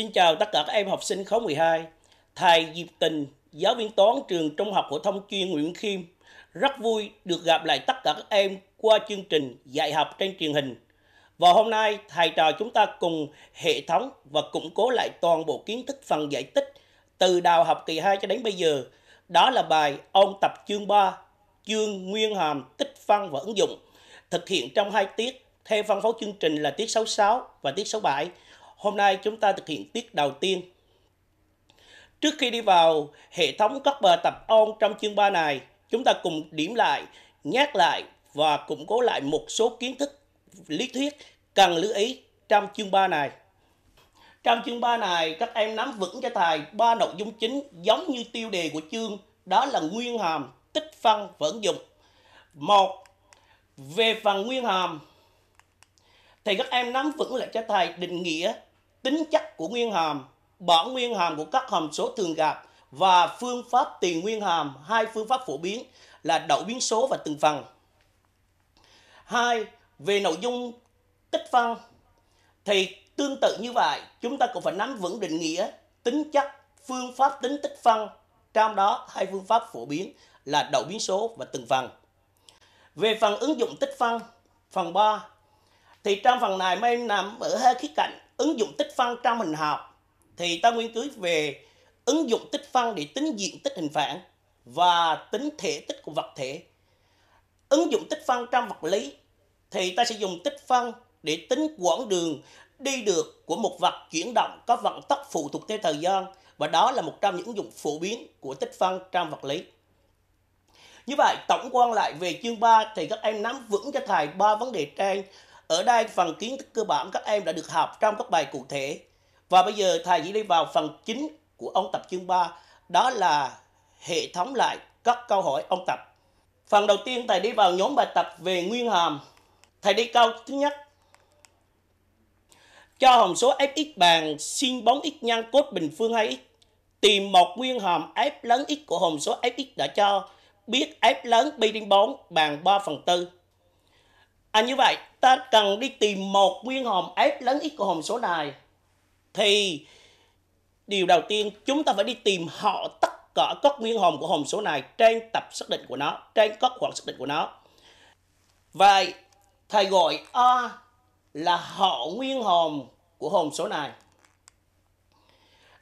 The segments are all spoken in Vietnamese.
Xin chào tất cả các em học sinh khóa 12. Thầy Diệp Tình, giáo viên toán trường Trung học phổ thông chuyên Nguyễn Khiêm rất vui được gặp lại tất cả các em qua chương trình dạy học trên truyền hình. Và hôm nay thầy trò chúng ta cùng hệ thống và củng cố lại toàn bộ kiến thức phần giải tích từ đầu học kỳ 2 cho đến bây giờ. Đó là bài ôn tập chương 3, chương nguyên hàm tích phân và ứng dụng thực hiện trong hai tiết theo phân phối chương trình là tiết 66 và tiết 67. Hôm nay chúng ta thực hiện tiết đầu tiên. Trước khi đi vào hệ thống các bài tập ôn trong chương 3 này, chúng ta cùng điểm lại, nhắc lại và củng cố lại một số kiến thức lý thuyết cần lưu ý trong chương 3 này. Trong chương 3 này, các em nắm vững cho thầy ba nội dung chính giống như tiêu đề của chương, đó là nguyên hàm, tích phân và ứng dụng. Một, về phần nguyên hàm, thì các em nắm vững lại cho thầy định nghĩa tính chất của nguyên hàm, bản nguyên hàm của các hàm số thường gặp và phương pháp tiền nguyên hàm, hai phương pháp phổ biến là đậu biến số và từng phần. Hai, về nội dung tích phân thì tương tự như vậy, chúng ta cũng phải nắm vững định nghĩa, tính chất, phương pháp tính tích phân, trong đó hai phương pháp phổ biến là đậu biến số và từng phần. Về phần ứng dụng tích phân, phần 3 thì trong phần này mấy em nằm ở hai khía cạnh ứng dụng tích phân trong hình học thì ta nghiên cứu về ứng dụng tích phân để tính diện tích hình phản và tính thể tích của vật thể. Ứng dụng tích phân trong vật lý thì ta sẽ dùng tích phân để tính quãng đường đi được của một vật chuyển động có vận tốc phụ thuộc theo thời gian và đó là một trong những ứng dụng phổ biến của tích phân trong vật lý. Như vậy, tổng quan lại về chương 3 thì các em nắm vững cho thầy ba vấn đề trên ở đây phần kiến thức cơ bản các em đã được học trong các bài cụ thể. Và bây giờ thầy chỉ đi vào phần chính của ông tập chương 3, đó là hệ thống lại các câu hỏi ông tập. Phần đầu tiên thầy đi vào nhóm bài tập về nguyên hàm. Thầy đi câu thứ nhất. Cho hàm số fx bằng sin bóng x nhân cos bình phương 2x. Tìm một nguyên hàm f lớn x của hàm số fx đã cho biết f lớn pi trên 4 bằng 3 phần 4 à như vậy ta cần đi tìm một nguyên hòm S lớn x của hòm số này thì điều đầu tiên chúng ta phải đi tìm họ tất cả các nguyên hòm của hòm số này trên tập xác định của nó trên các khoảng xác định của nó vậy thầy gọi A là họ nguyên hòm của hòm số này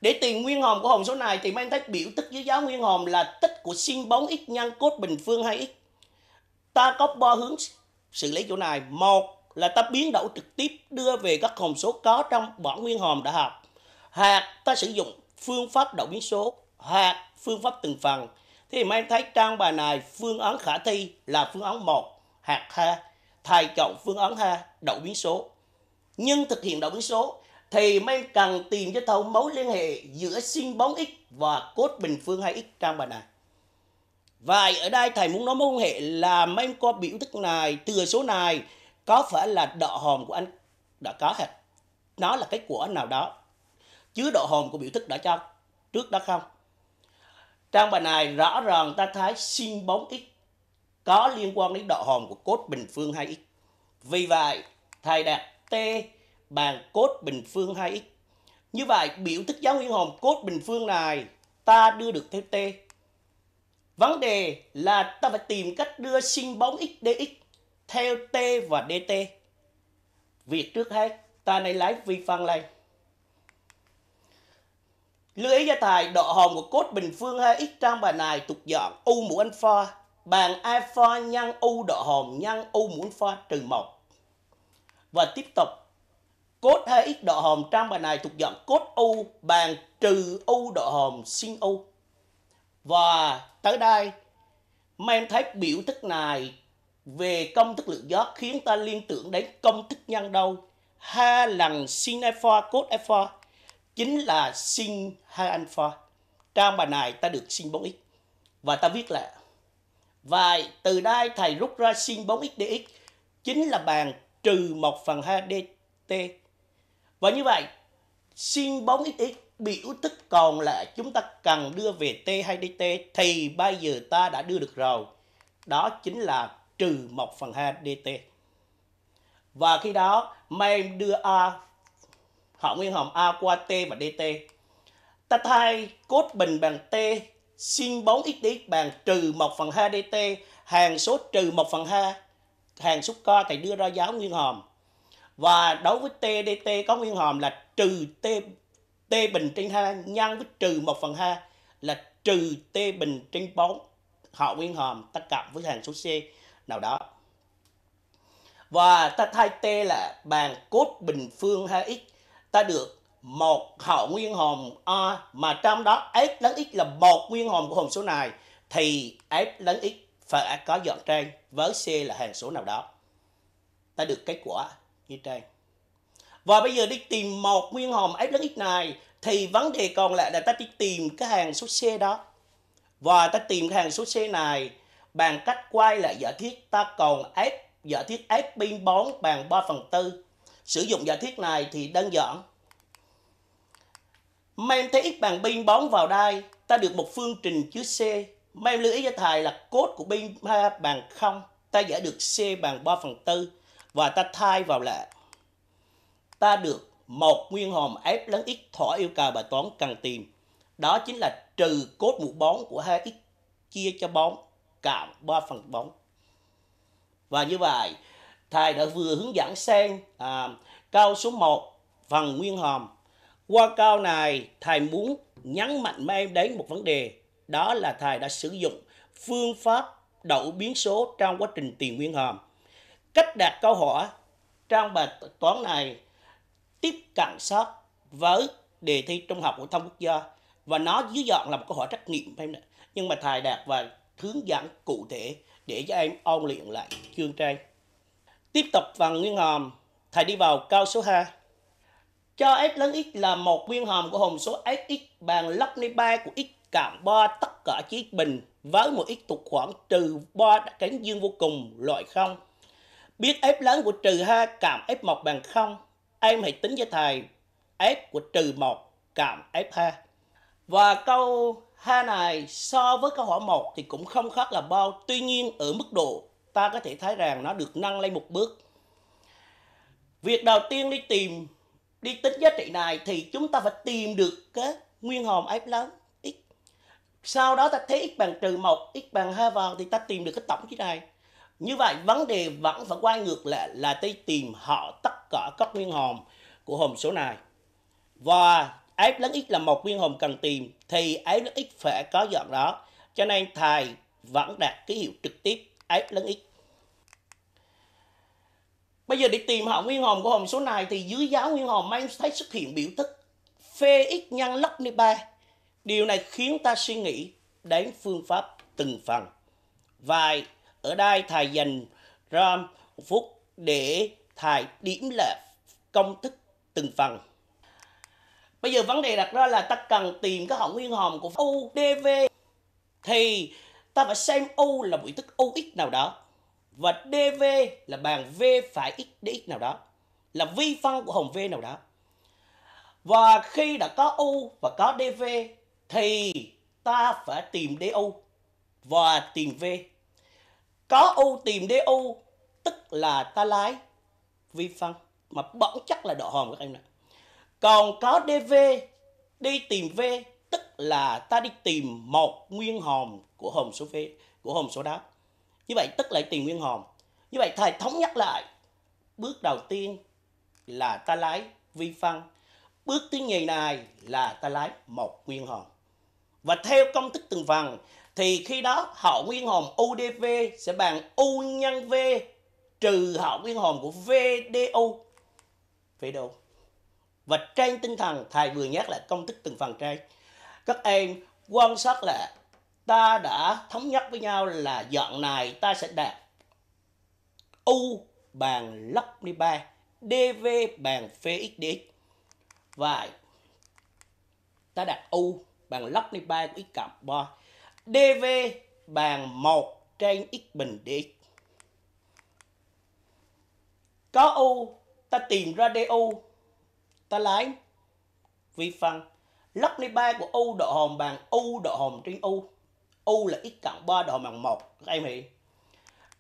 để tìm nguyên hòm của hòm số này thì mang thấy biểu thức dưới giá nguyên hòm là tích của sin bóng x nhân cốt bình phương 2x. Ta có ba hướng xử lý chỗ này một là ta biến đổi trực tiếp đưa về các hồn số có trong bỏ nguyên hòm đã học hoặc ta sử dụng phương pháp đổi biến số hoặc phương pháp từng phần thì mấy em thấy trang bài này phương án khả thi là phương án 1 hoặc 2 thầy chọn phương án 2 đổi biến số nhưng thực hiện đổi biến số thì mấy em cần tìm cho thấu mối liên hệ giữa sin 4x và cốt bình phương 2x trong bài này và ở đây thầy muốn nói mối quan hệ là mấy em có biểu thức này, thừa số này có phải là độ hồn của anh đã có hết. Nó là cái của anh nào đó. Chứ độ hồn của biểu thức đã cho trước đó không? trang bài này rõ ràng ta thấy sin bóng x có liên quan đến độ hồn của cốt bình phương 2x. Vì vậy, thầy đặt T bằng cốt bình phương 2x. Như vậy, biểu thức giáo nguyên hồn cốt bình phương này ta đưa được theo T Vấn đề là ta phải tìm cách đưa sinh bóng XDX theo T và DT. Việc trước hết, ta này lái vi phân lên. Lưu ý cho thầy, độ hồn của cốt bình phương 2x trong bài này thuộc dọn U mũ alpha bằng alpha nhân U độ hồn nhân U mũ alpha trừ 1. Và tiếp tục, cốt 2x độ hồn trong bài này thuộc dọn cốt U bằng trừ U độ hồn sinh U. Và tới đây, men thấy biểu thức này về công thức lượng gió khiến ta liên tưởng đến công thức nhân đâu. hai lần sin alpha cos alpha chính là sin hai alpha. Trong bài này ta được sin 4x. Và ta viết là và từ đây thầy rút ra sin 4x dx chính là bàn trừ 1 phần 2 dt. Và như vậy sin 4x biểu thức còn lại chúng ta cần đưa về t hay dt thì bây giờ ta đã đưa được rồi. Đó chính là trừ 1 phần 2 dt. Và khi đó mày đưa A họ nguyên hồng A qua T và DT. Ta thay cốt bình bằng T sin 4x bằng trừ 1 phần 2 dt hàng số trừ 1 phần 2 hàng số co thì đưa ra giáo nguyên hòm. Và đối với t dt có nguyên hòm là trừ t t bình trên 2 nhân với trừ 1 phần 2 là trừ t bình trên 4 họ nguyên hòm ta cộng với hàng số c nào đó và ta thay t là bàn cốt bình phương 2x ta được một họ nguyên hòm a mà trong đó f lớn x là một nguyên hòm của hòm số này thì f lớn x phải có dọn trên với c là hàng số nào đó ta được kết quả như trên và bây giờ đi tìm một nguyên hòm F x này thì vấn đề còn lại là ta đi tìm cái hàng số C đó và ta tìm cái hàng số C này bằng cách quay lại giả thiết ta còn F giả thiết F pin 4 bằng 3 phần 4 sử dụng giả thiết này thì đơn giản Mem thấy x bằng pin 4 vào đây ta được một phương trình chứa C Mem lưu ý cho thầy là cốt của pin 3 bằng 0 ta giải được C bằng 3 phần 4 và ta thay vào lại ta được một nguyên hòm f lớn x thỏa yêu cầu bài toán cần tìm. Đó chính là trừ cốt mũ bóng của 2x chia cho bóng cộng 3 phần bóng. Và như vậy, thầy đã vừa hướng dẫn sang à, câu số 1 phần nguyên hòm. Qua câu này, thầy muốn nhấn mạnh với em đến một vấn đề. Đó là thầy đã sử dụng phương pháp đậu biến số trong quá trình tìm nguyên hòm. Cách đặt câu hỏi trong bài toán này tiếp cận sát với đề thi trung học phổ thông quốc gia và nó dưới dọn là một câu hỏi trắc nghiệm em nhưng mà thầy đạt và hướng dẫn cụ thể để cho em ôn luyện lại chương trang tiếp tục phần nguyên hòm thầy đi vào câu số 2 cho x lớn x là một nguyên hòm của hồn số fx bằng log ni 3 của x cộng 3 tất cả chiếc bình với một x thuộc khoảng trừ 3 đã cánh dương vô cùng loại không. biết f lớn của trừ 2 cộng f1 bằng 0 em hãy tính với thầy f của trừ 1 cộng f2. Và câu 2 này so với câu hỏi 1 thì cũng không khác là bao. Tuy nhiên ở mức độ ta có thể thấy rằng nó được nâng lên một bước. Việc đầu tiên đi tìm, đi tính giá trị này thì chúng ta phải tìm được cái nguyên hồn f lớn x. Sau đó ta thấy x bằng trừ 1, x bằng 2 vào thì ta tìm được cái tổng chữ này. Như vậy vấn đề vẫn phải quay ngược lại là đi tìm họ tất cả các nguyên hồn của hồn số này. Và f lớn x là một nguyên hồn cần tìm thì f lớn x phải có dạng đó. Cho nên thầy vẫn đạt ký hiệu trực tiếp f lớn x. Bây giờ để tìm họ nguyên hồn của hồn số này thì dưới giáo nguyên hồn mang thấy xuất hiện biểu thức phê x nhân log ni ba Điều này khiến ta suy nghĩ đến phương pháp từng phần. Vài ở đây thầy dành ra một phút để thầy điểm lại công thức từng phần. Bây giờ vấn đề đặt ra là ta cần tìm cái hỏng nguyên hòm của UDV thì ta phải xem U là biểu thức UX nào đó và DV là bàn V phải X DX nào đó là vi phân của hồng V nào đó. Và khi đã có U và có DV thì ta phải tìm DU và tìm V có u tìm U tức là ta lái vi phân mà bỗng chắc là độ hòm các em nè còn có DV đi tìm V tức là ta đi tìm một nguyên hòm của hòm số V của hòm số đó như vậy tức là tìm nguyên hòm. như vậy thầy thống nhắc lại bước đầu tiên là ta lái vi phân bước thứ nhì này là ta lái một nguyên hòm. và theo công thức từng phần thì khi đó họ nguyên hồn UDV sẽ bằng U nhân V trừ họ nguyên hồn của VDU. VDU. Và trên tinh thần thầy vừa nhắc lại công thức từng phần trên. Các em quan sát là ta đã thống nhất với nhau là dọn này ta sẽ đạt U bằng log 13 DV bằng VXDX. và ta đặt U bằng log 13 của x cộng 3 DV bằng 1 trên x bình dx. Có U, ta tìm ra DU, ta lấy vi phân. Log ni 3 của U độ hồn bằng U độ hồn trên U. U là x cộng 3 độ hồn bằng 1. Các em hiểu.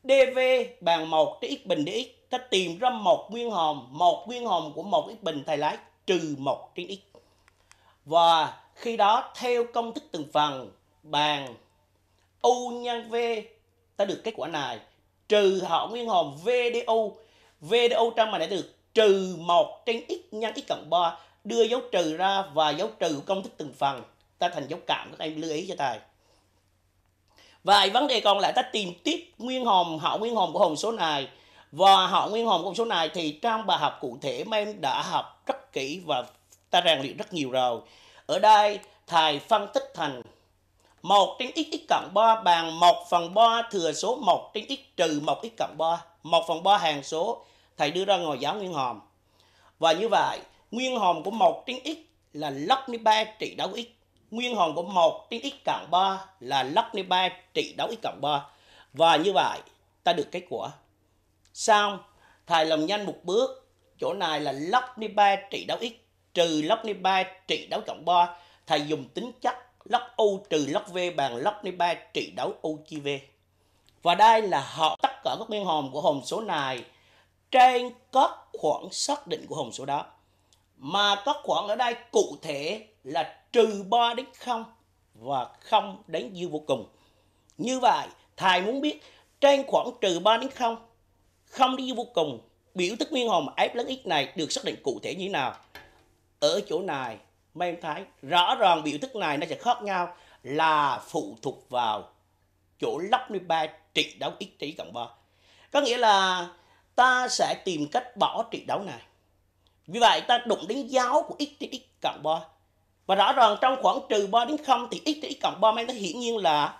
DV bằng 1 trên x bình dx. Ta tìm ra một nguyên hồn. một nguyên hồn của một x bình thầy lái trừ 1 trên x. Và khi đó theo công thức từng phần bàn u nhân v ta được kết quả này trừ họ nguyên hồn VDU VDU trong mà đã được trừ 1 trên x nhân x cộng 3 đưa dấu trừ ra và dấu trừ công thức từng phần ta thành dấu cảm các em lưu ý cho thầy Vậy vấn đề còn lại ta tìm tiếp nguyên hòm họ nguyên hòm của hồn số này và họ nguyên hòm của hồn số này thì trong bài học cụ thể mà em đã học rất kỹ và ta rèn luyện rất nhiều rồi ở đây thầy phân tích thành 1 trên x x cộng 3 bằng 1 phần 3 thừa số 1 trên x trừ 1 x cộng 3. 1 phần 3 hàng số thầy đưa ra ngồi giáo nguyên hòm. Và như vậy, nguyên hòm của 1 trên x là log ni 3 trị đấu x. Nguyên hòm của 1 trên x cộng 3 là log ni 3 trị đấu x cộng 3. Và như vậy, ta được kết quả. Xong, thầy làm nhanh một bước. Chỗ này là log ni 3 trị đấu x trừ log ni 3 trị đấu cộng 3. Thầy dùng tính chất lóc U trừ lóc V bằng lóc ni V trị đấu U chi V. Và đây là họ tất cả các nguyên hồn của hồn số này trên các khoảng xác định của hồn số đó. Mà các khoảng ở đây cụ thể là trừ 3 đến 0 và 0 đến dư vô cùng. Như vậy, thầy muốn biết trên khoảng trừ 3 đến 0, 0 đến dư vô cùng, biểu thức nguyên hồn F lớn X này được xác định cụ thể như thế nào? Ở chỗ này mấy em thấy rõ ràng biểu thức này nó sẽ khác nhau là phụ thuộc vào chỗ lắp nơi ba trị đấu ít trị cộng ba có nghĩa là ta sẽ tìm cách bỏ trị đấu này vì vậy ta đụng đến giáo của ít trị x cộng ba và rõ ràng trong khoảng trừ 3 đến 0 thì ít trên x cộng 3 mang nó hiển nhiên là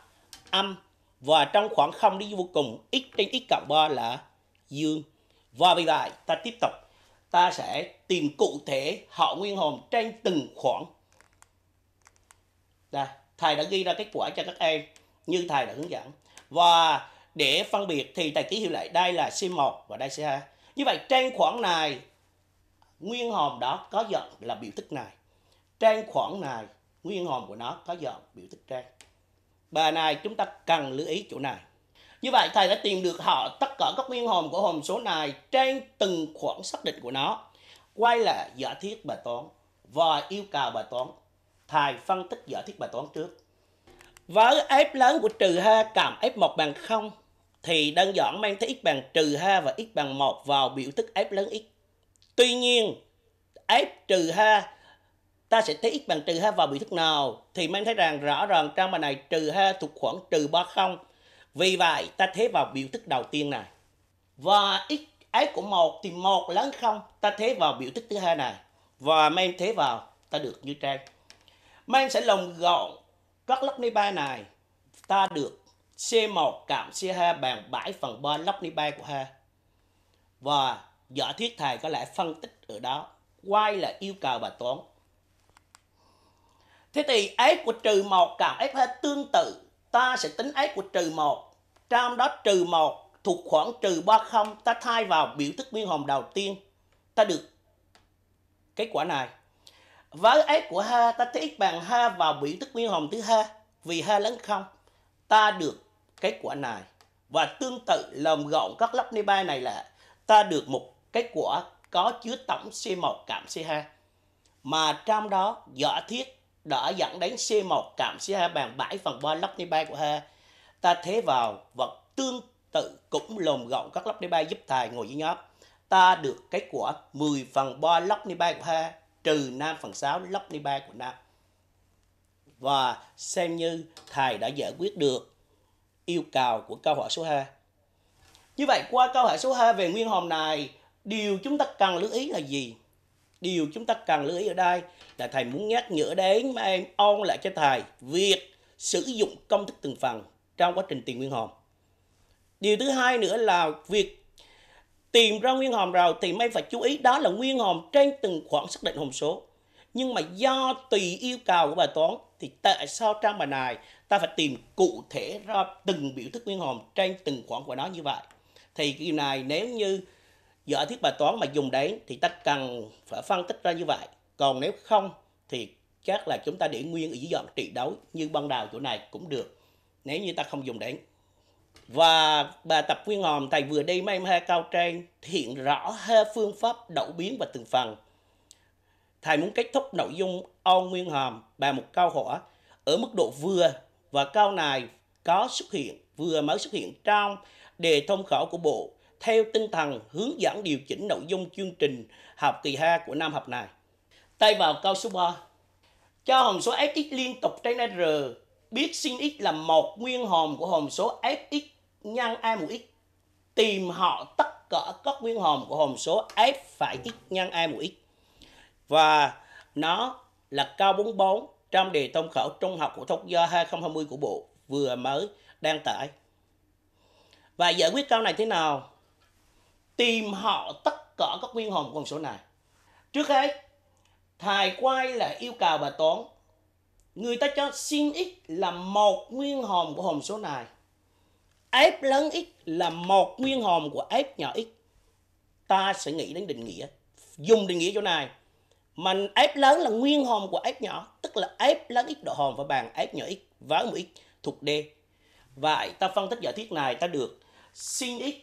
âm. Và trong khoảng 0 đi vô cùng ít trên x cộng 3 là dương. Và vì vậy ta tiếp tục ta sẽ tìm cụ thể họ nguyên hồn trên từng khoản. Đây, thầy đã ghi ra kết quả cho các em như thầy đã hướng dẫn. Và để phân biệt thì thầy ký hiệu lại đây là C1 và đây C2. Như vậy trên khoản này nguyên hồn đó có giọng là biểu thức này. Trên khoản này nguyên hồn của nó có giọng biểu thức trên. Bài này chúng ta cần lưu ý chỗ này. Như vậy thầy đã tìm được họ tất cả các nguyên hồn của hồn số này trên từng khoảng xác định của nó. Quay lại giả thiết bài toán và yêu cầu bài toán. Thầy phân tích giả thiết bài toán trước. Với f lớn của trừ 2 cộng f1 bằng 0 thì đơn giản mang thấy x bằng trừ 2 và x bằng 1 vào biểu thức f lớn x. Tuy nhiên f trừ 2 ta sẽ thấy x bằng trừ 2 vào biểu thức nào thì mang thấy rằng rõ ràng trong bài này trừ 2 thuộc khoảng trừ 3 không vì vậy ta thế vào biểu thức đầu tiên này. Và x ấy của 1 thì 1 lớn 0 ta thế vào biểu thức thứ hai này. Và men thế vào ta được như trên. Men sẽ lồng gọn các lớp ni ba này ta được C1 cộng C2 bằng 7 phần 3 lớp ni ba của ha. Và giả thiết thầy có lẽ phân tích ở đó. Quay là yêu cầu bài toán. Thế thì ấy của trừ 1 cộng f2 tương tự ta sẽ tính ấy của trừ 1 trong đó trừ 1 thuộc khoảng trừ 30 ta thay vào biểu thức biên hồng đầu tiên ta được kết quả này với s của ha ta thấy x bằng ha vào biểu thức biên hồng thứ hai vì ha lớn không ta được kết quả này và tương tự lồng gọn các lớp ni ba này là ta được một kết quả có chứa tổng C1 cảm C2 mà trong đó giả thiết đã dẫn đến C1 cảm C2 bằng 7 phần 3 lớp ni ba của ha ta thế vào vật tương tự cũng lồn gọng các lóc ni ba giúp thầy ngồi dưới nhóm ta được kết quả 10 phần 3 lóc ni ba của ha trừ 5 phần 6 lóc ni ba của nam và xem như thầy đã giải quyết được yêu cầu của câu hỏi số 2 như vậy qua câu hỏi số 2 về nguyên hồn này điều chúng ta cần lưu ý là gì điều chúng ta cần lưu ý ở đây là thầy muốn nhắc nhở đến mà em ôn lại cho thầy việc sử dụng công thức từng phần trong quá trình tìm nguyên hồn điều thứ hai nữa là việc tìm ra nguyên hồn rồi thì mấy phải chú ý đó là nguyên hồn trên từng khoảng xác định hòm số nhưng mà do tùy yêu cầu của bài toán thì tại sao trong bài này ta phải tìm cụ thể ra từng biểu thức nguyên hồn trên từng khoảng của nó như vậy thì cái này nếu như giả thiết bài toán mà dùng đấy thì ta cần phải phân tích ra như vậy còn nếu không thì chắc là chúng ta để nguyên ở dưới dạng trị đấu như ban đầu chỗ này cũng được nếu như ta không dùng đến và bà Tập Quyên Hòm thầy vừa đi mấy hai cao trang hiện rõ hai phương pháp đậu biến và từng phần. Thầy muốn kết thúc nội dung on Nguyên Hòm bà một câu hỏi ở mức độ vừa và câu này có xuất hiện vừa mới xuất hiện trong đề thông khảo của Bộ theo tinh thần hướng dẫn điều chỉnh nội dung chương trình học kỳ 2 của năm học này. Tay vào câu số 3. Cho hàm số fx liên tục trên R biết sin x là một nguyên hòm của hòm số fx nhân a mũ x tìm họ tất cả các nguyên hòm của hòm số f phải x nhân a mũ x và nó là cao 44 trong đề tham khảo trung học của thông do 2020 của bộ vừa mới đăng tải và giải quyết câu này thế nào tìm họ tất cả các nguyên hòm của hồn số này trước hết thầy quay là yêu cầu bài toán người ta cho sin x là một nguyên hòm của hồn số này. F lớn x là một nguyên hòm của F nhỏ x. Ta sẽ nghĩ đến định nghĩa. Dùng định nghĩa chỗ này. Mà F lớn là nguyên hòm của F nhỏ. Tức là F lớn x độ hòm và bằng F nhỏ x với mũ x thuộc D. Vậy ta phân tích giả thiết này ta được sin x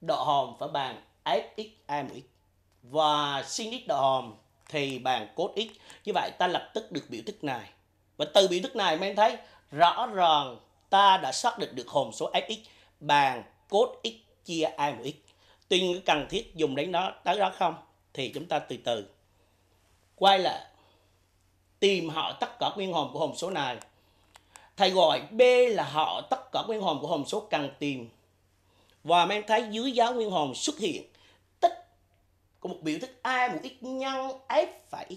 độ hòm và bàn fx a mũ x. Và sin x độ hòm thì bằng cos x. Như vậy ta lập tức được biểu thức này. Và từ biểu thức này mình thấy rõ ràng ta đã xác định được hồn số fx bằng cos x chia a mũ x. Tuy nhiên cần thiết dùng đến đó tới đó không thì chúng ta từ từ quay lại tìm họ tất cả nguyên hồn của hồn số này. Thầy gọi B là họ tất cả nguyên hồn của hồn số cần tìm. Và men thấy dưới giáo nguyên hồn xuất hiện tích của một biểu thức A mũ x nhân f phải x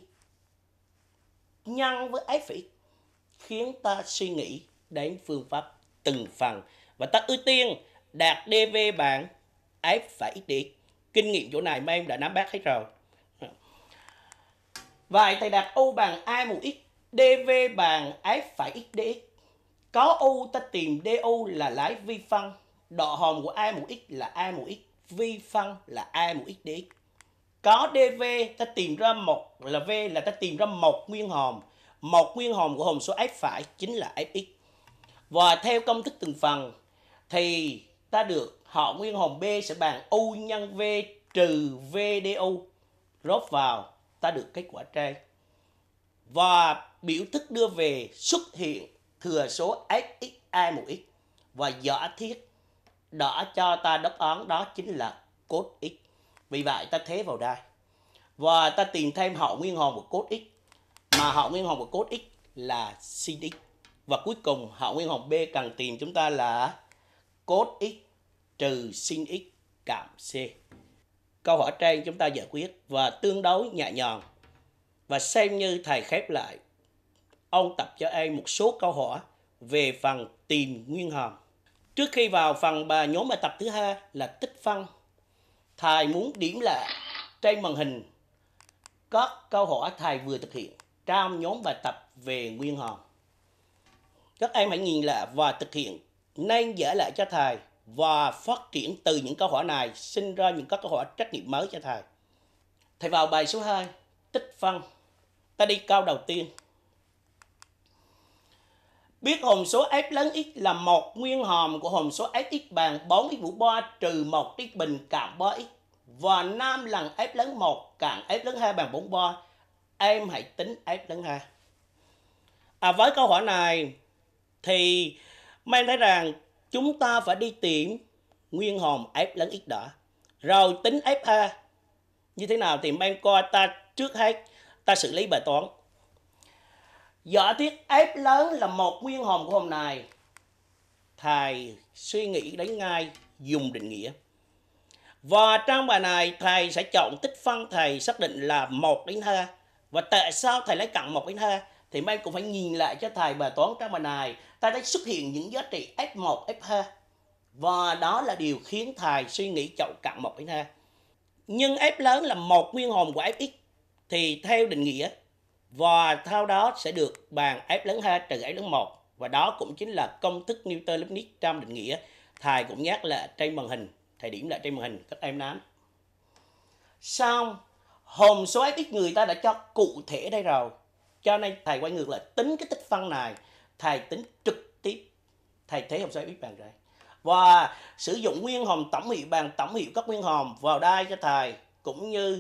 nhân với f phải x khiến ta suy nghĩ đến phương pháp từng phần và ta ưu tiên đạt DV bạn F và XD. Kinh nghiệm chỗ này mấy em đã nắm bắt hết rồi. Vậy thầy đặt U bằng A mũ X, DV bằng F phải XDX. Có U ta tìm DU là lái vi phân. Độ hồn của A mũ X là A mũ X, vi phân là A mũ x XDX. Có DV ta tìm ra một là V là ta tìm ra một nguyên hồn một nguyên hồn của hồn số f phải chính là fx. Và theo công thức từng phần thì ta được họ nguyên hồn B sẽ bằng U nhân V trừ VDU rót vào ta được kết quả trên. Và biểu thức đưa về xuất hiện thừa số fxi1x và giả thiết đã cho ta đáp án đó chính là cos x. Vì vậy ta thế vào đây. Và ta tìm thêm họ nguyên hồn của cos x mà họ nguyên hồng của cos x là sin x và cuối cùng họ nguyên hồng b cần tìm chúng ta là cos x trừ sin x cộng c câu hỏi trên chúng ta giải quyết và tương đối nhẹ nhàng và xem như thầy khép lại ông tập cho em một số câu hỏi về phần tìm nguyên hồng trước khi vào phần bà nhóm bài tập thứ hai là tích phân thầy muốn điểm lại trên màn hình các câu hỏi thầy vừa thực hiện trong nhóm bài tập về nguyên hồn. Các em hãy nhìn lại và thực hiện nên dở lại cho thầy và phát triển từ những câu hỏi này sinh ra những các câu hỏi trách nhiệm mới cho thầy. Thầy vào bài số 2, tích phân. Ta đi câu đầu tiên. Biết hồn số f lớn x là một nguyên hòm của hồn số f x bằng 4 x mũ 3 trừ 1 x bình cộng 3x và 5 lần f lớn 1 cộng f lớn 2 bằng 43 em hãy tính f lớn ha À, với câu hỏi này thì mang thấy rằng chúng ta phải đi tìm nguyên hồn f lớn ít đã. Rồi tính FA như thế nào thì mang coi ta trước hết ta xử lý bài toán. Giả thiết F lớn là một nguyên hồn của hôm này. Thầy suy nghĩ đến ngay dùng định nghĩa. Và trong bài này thầy sẽ chọn tích phân thầy xác định là 1 đến 2 và tại sao thầy lấy cặn 1 đến 2 thì mấy cũng phải nhìn lại cho thầy bài toán trong bài này ta đã xuất hiện những giá trị F1, F2 và đó là điều khiến thầy suy nghĩ chậu cặn 1 đến 2 nhưng F lớn là một nguyên hồn của Fx thì theo định nghĩa và theo đó sẽ được bàn F lớn 2 trừ F lớn 1 và đó cũng chính là công thức Newton Leibniz trong định nghĩa thầy cũng nhắc là trên màn hình thầy điểm lại trên màn hình các em nắm xong hồn số ấy ít người ta đã cho cụ thể đây rồi cho nên thầy quay ngược lại tính cái tích phân này thầy tính trực tiếp thầy thế hồn số ấy x bàn rồi và sử dụng nguyên hồn tổng hiệu bằng tổng hiệu các nguyên hồn vào đây cho thầy cũng như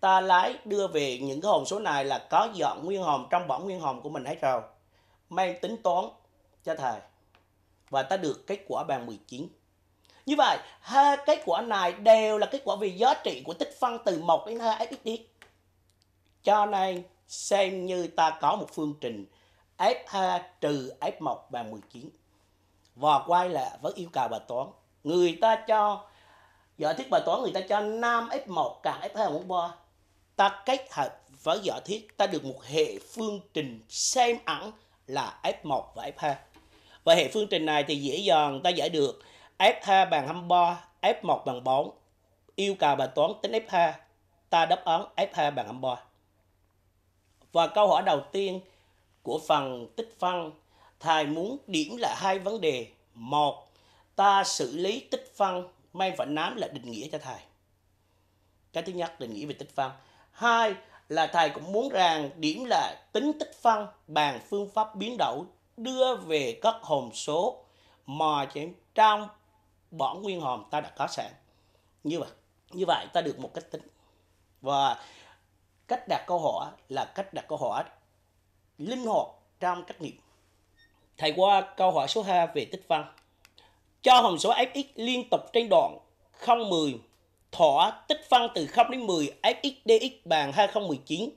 ta lái đưa về những cái hồn số này là có dọn nguyên hồn trong bảng nguyên hồn của mình hết rồi mang tính toán cho thầy và ta được kết quả bàn 19 như vậy, hai kết quả này đều là kết quả vì giá trị của tích phân từ 1 đến 2 fxx. Cho nên, xem như ta có một phương trình F2 trừ F1 bằng 19. Và quay lại với yêu cầu bài toán. Người ta cho, giả thiết bài toán người ta cho 5 F1 càng F2 bằng 3. Ta kết hợp với giả thiết, ta được một hệ phương trình xem ẩn là F1 và F2. Và hệ phương trình này thì dễ dàng ta giải được F2 bằng 23, F1 bằng 4. Yêu cầu bài toán tính F2, ta đáp án F2 bằng 23. Và câu hỏi đầu tiên của phần tích phân, thầy muốn điểm lại hai vấn đề. Một, ta xử lý tích phân, may phải nám là định nghĩa cho thầy. Cái thứ nhất, định nghĩa về tích phân. Hai, là thầy cũng muốn rằng điểm là tính tích phân bằng phương pháp biến đổi đưa về các hồn số mà trong bỏ nguyên hòm ta đã có sẵn như vậy như vậy ta được một cách tính và cách đặt câu hỏi là cách đặt câu hỏi linh hoạt trong trắc nghiệm thầy qua câu hỏi số 2 về tích văn cho hàm số fx liên tục trên đoạn 010 thỏa tích phân từ 0 đến 10 fx dx bằng 2019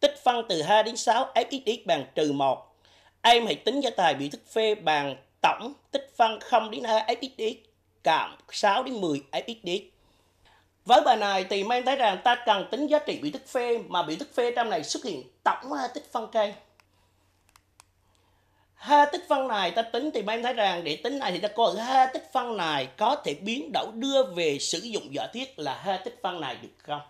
tích phân từ 2 đến 6 fx dx bằng trừ 1 em hãy tính cho tài biểu thức phê bằng tổng tích phân 0 đến 2 fx dx cạm 6 đến 10 FXD. Với bài này thì mang thấy rằng ta cần tính giá trị biểu thức phê mà biểu thức phê trong này xuất hiện tổng hai tích phân cây. Hai tích phân này ta tính thì mang thấy rằng để tính này thì ta có hai tích phân này có thể biến đổi đưa về sử dụng giả thiết là hai tích phân này được không?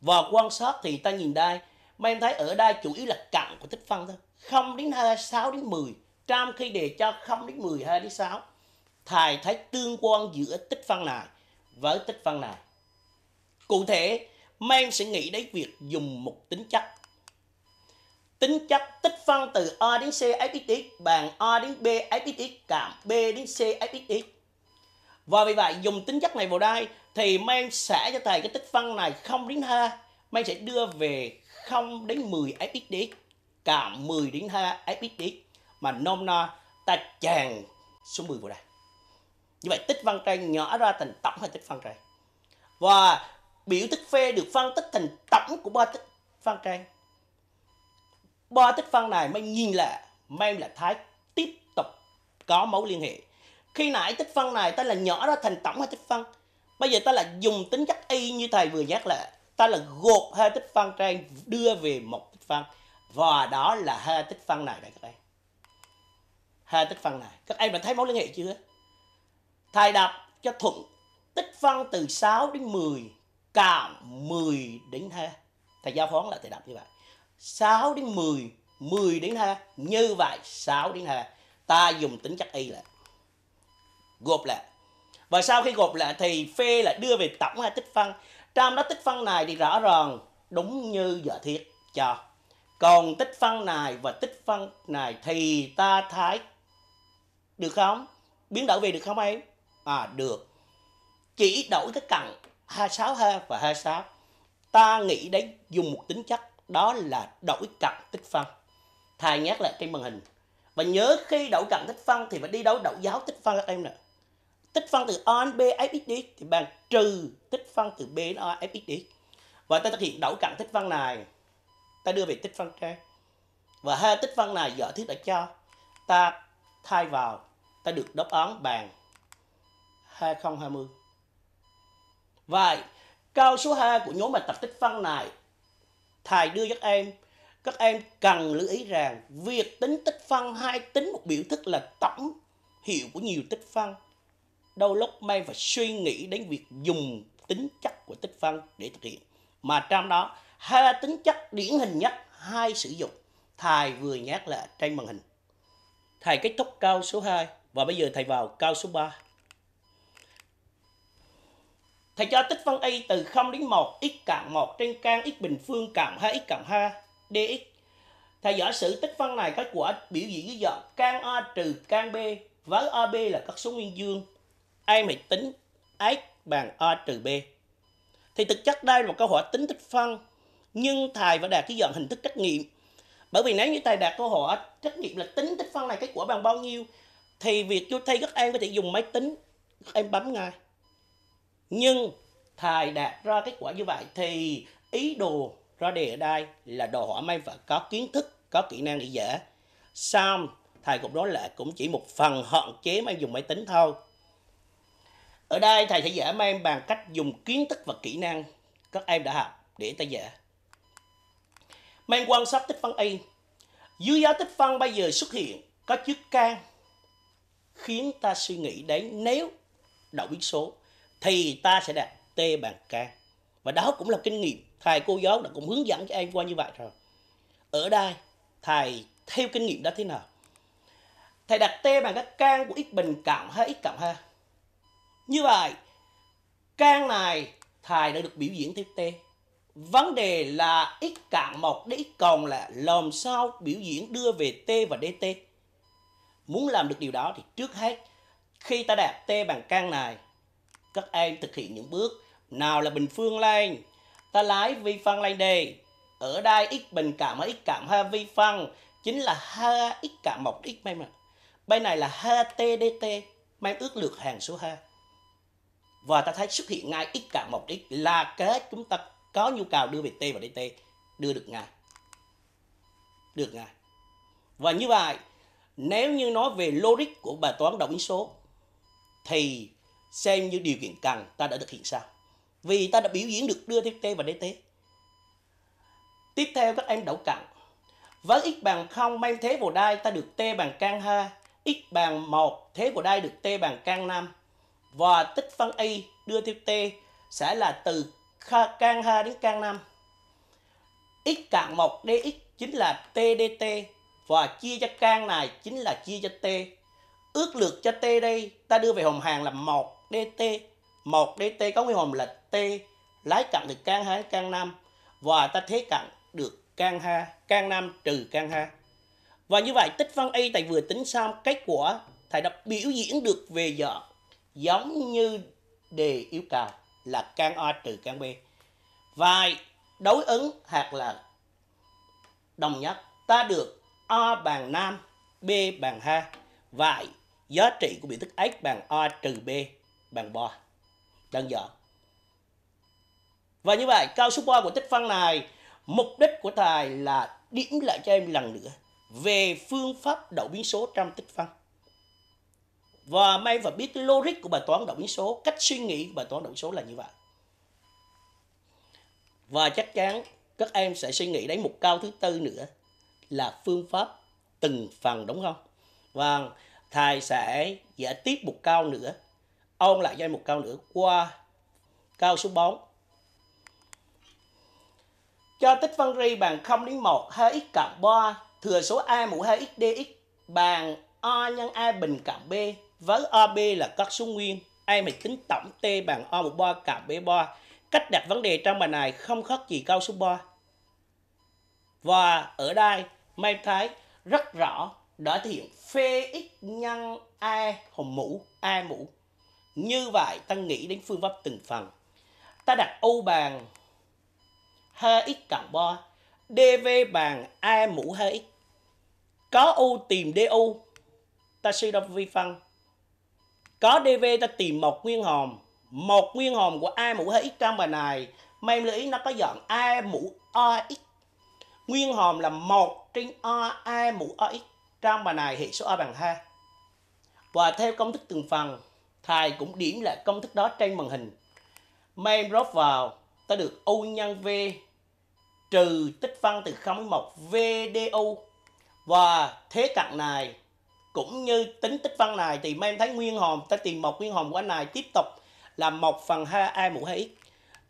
Và quan sát thì ta nhìn đây, mang thấy ở đây chủ yếu là cặn của tích phân thôi. 0 đến 2, 6 đến 10, trong khi đề cho 0 đến 10, 2 đến 6 thầy thấy tương quan giữa tích phân này với tích phân này. Cụ thể, men sẽ nghĩ đến việc dùng một tính chất. Tính chất tích phân từ A đến C fxx bằng A đến B fxx cộng B đến C fxx. Và vì vậy dùng tính chất này vào đây thì men sẽ cho thầy cái tích phân này 0 đến 2. Men sẽ đưa về 0 đến 10 fxx cộng 10 đến 2 fxx mà nôm na ta chàng số 10 vào đây như vậy tích phân trai nhỏ ra thành tổng hay tích phân trai và biểu tích phê được phân tích thành tổng của ba tích phân trai ba tích phân này mới nhìn là mang là thái tiếp tục có mối liên hệ khi nãy tích phân này ta là nhỏ ra thành tổng hay tích phân bây giờ ta là dùng tính chất y như thầy vừa nhắc lại ta là gộp hai tích phân trang đưa về một tích phân và đó là hai tích phân này các em hai tích phân này các em đã thấy mối liên hệ chưa thay đọc cho thuận tích phân từ 6 đến 10 cộng 10 đến 2. Thầy giao phó là thầy đọc như vậy. 6 đến 10, 10 đến 2, như vậy 6 đến 2. Ta dùng tính chất y lại. Gộp lại. Và sau khi gộp lại thì phê lại đưa về tổng hai tích phân. Trong đó tích phân này thì rõ ràng đúng như giả thiết cho. Còn tích phân này và tích phân này thì ta thái được không? Biến đổi về được không em? à được chỉ đổi cái cặn 26 và 26 ta nghĩ đến dùng một tính chất đó là đổi cặn tích phân thay nhắc lại trên màn hình và nhớ khi đổi cặn tích phân thì phải đi đấu đậu giáo tích phân các em nè tích phân từ O đến B fxd thì bằng trừ tích phân từ B đến O fxd và ta thực hiện đổi cặn tích phân này ta đưa về tích phân trên và hai tích phân này do thiết đã cho ta thay vào ta được đáp án bằng 2020. Vậy, câu số 2 của nhóm bài tập tích phân này, thầy đưa các em, các em cần lưu ý rằng việc tính tích phân hay tính một biểu thức là tổng hiệu của nhiều tích phân. Đôi lúc may phải suy nghĩ đến việc dùng tính chất của tích phân để thực hiện. Mà trong đó, hai tính chất điển hình nhất hai sử dụng, thầy vừa nhắc lại trên màn hình. Thầy kết thúc câu số 2 và bây giờ thầy vào câu số 3. Thầy cho tích phân y từ 0 đến 1 x cộng 1 trên căn x bình phương cộng 2x cộng 2 dx. Thầy giả sử tích phân này có quả biểu diễn dưới dạng căn A trừ căn B với AB là các số nguyên dương. Em hãy tính x bằng A trừ B. Thì thực chất đây là một câu hỏi tính tích phân nhưng thầy phải đạt cái dạng hình thức trắc nghiệm. Bởi vì nếu như thầy đạt câu hỏi trắc nghiệm là tính tích phân này kết quả bằng bao nhiêu thì việc cho thầy các em có thể dùng máy tính em bấm ngay nhưng thầy đạt ra kết quả như vậy thì ý đồ ra đề ở đây là đòi hỏi mấy phải có kiến thức có kỹ năng để dễ sao thầy cũng nói là cũng chỉ một phần hạn chế mấy dùng máy tính thôi ở đây thầy sẽ dễ mấy em bằng cách dùng kiến thức và kỹ năng các em đã học để ta dễ mấy quan sát tích phân y dưới giá tích phân bây giờ xuất hiện có chữ can khiến ta suy nghĩ đấy nếu đậu biến số thì ta sẽ đạt T bằng K. Và đó cũng là kinh nghiệm thầy cô giáo đã cũng hướng dẫn cho em qua như vậy rồi. Ở đây thầy theo kinh nghiệm đó thế nào? Thầy đặt T bằng các căn của x bình cộng 2x cộng 2. Như vậy, căn này thầy đã được biểu diễn theo T. Vấn đề là x cộng 1 đến x còn là làm sao biểu diễn đưa về T và DT. Muốn làm được điều đó thì trước hết khi ta đặt T bằng căn này các em thực hiện những bước nào là bình phương lên ta lái vi phân lên đề ở đây x bình cảm ở x cảm ha vi phân chính là ha x cảm một x mem ạ bên này là ha t dt mem ước lược hàng số ha và ta thấy xuất hiện ngay x cảm một x là kết chúng ta có nhu cầu đưa về t và dt đưa được ngay được ngay và như vậy nếu như nói về logic của bài toán đồng ý số thì xem như điều kiện cần ta đã thực hiện sao vì ta đã biểu diễn được đưa tiếp tế và đế tế tiếp theo các em đậu cặn với x bằng không mang thế vào đai ta được t bằng căn ha x bằng một thế vào đai được t bằng căn 5 và tích phân y đưa tiếp t sẽ là từ căn ha đến căn 5 x cạn 1 dx chính là t dt và chia cho căn này chính là chia cho t ước lượt cho t đây ta đưa về hồng hàng là 1 DT một DT có nguyên hồn là T lái cạnh được can hai can 5 và ta thế cạnh được can ha can 5 trừ can ha và như vậy tích phân y thầy vừa tính xong kết quả thầy đã biểu diễn được về vợ giống như đề yêu cầu là can A trừ can B và đối ứng hoặc là đồng nhất ta được A bằng 5 B bằng 2 vậy giá trị của biểu thức x bằng A trừ B bằng bo đơn giản và như vậy cao su bo của tích phân này mục đích của thầy là điểm lại cho em lần nữa về phương pháp đậu biến số trong tích phân và may và biết logic của bài toán đậu biến số cách suy nghĩ của bài toán đậu biến số là như vậy và chắc chắn các em sẽ suy nghĩ đến một cao thứ tư nữa là phương pháp từng phần đúng không? và thầy sẽ giải tiếp một cao nữa ôn lại danh một câu nữa qua câu số 4 cho tích phân ri bằng 0 đến 1 2x cộng 3 thừa số a mũ 2x dx bằng o nhân a bình cộng b với ab là các số nguyên a mình tính tổng t bằng o mũ 3 cộng b 3 cách đặt vấn đề trong bài này không khác gì câu số 3 và ở đây mày thấy rất rõ đã thể hiện phê x nhân a hồng mũ a mũ như vậy ta nghĩ đến phương pháp từng phần. Ta đặt U bằng 2x cộng 3, DV bằng A mũ 2x. Có U tìm DU, ta suy ra vi phân. Có DV ta tìm một nguyên hòm. Một nguyên hòm của A mũ 2x trong bài này, mấy lưu ý nó có dọn A mũ OX. Nguyên hòm là 1 trên O A mũ OX. Trong bài này hệ số A bằng 2. Và theo công thức từng phần, thầy cũng điểm lại công thức đó trên màn hình. Main drop vào, ta được U nhân V trừ tích phân từ 0 đến 1 VDU. Và thế cận này cũng như tính tích phân này thì mấy em thấy nguyên hồn ta tìm một nguyên hồn của anh này tiếp tục là 1 phần 2 a mũ 2x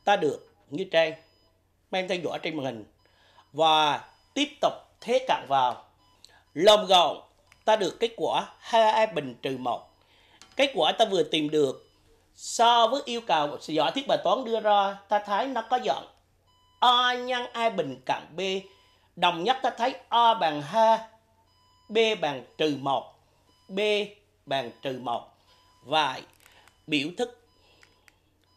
ta được như trên mấy em theo dõi trên màn hình và tiếp tục thế cận vào lồng gọn ta được kết quả 2a bình trừ 1 Kết quả ta vừa tìm được so với yêu cầu giỏi thiết bài toán đưa ra, ta thấy nó có dọn A nhân A bình cộng B. Đồng nhất ta thấy A bằng 2, B bằng trừ một B bằng trừ một và biểu thức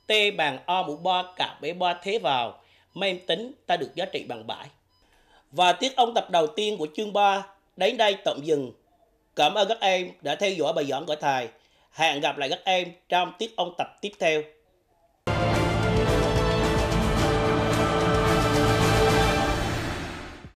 T bằng O mũ ba cộng B ba thế vào, men tính ta được giá trị bằng 7. Và tiết ông tập đầu tiên của chương 3 đến đây tạm dừng. Cảm ơn các em đã theo dõi bài giảng của thầy. Hẹn gặp lại các em trong tiết ôn tập tiếp theo.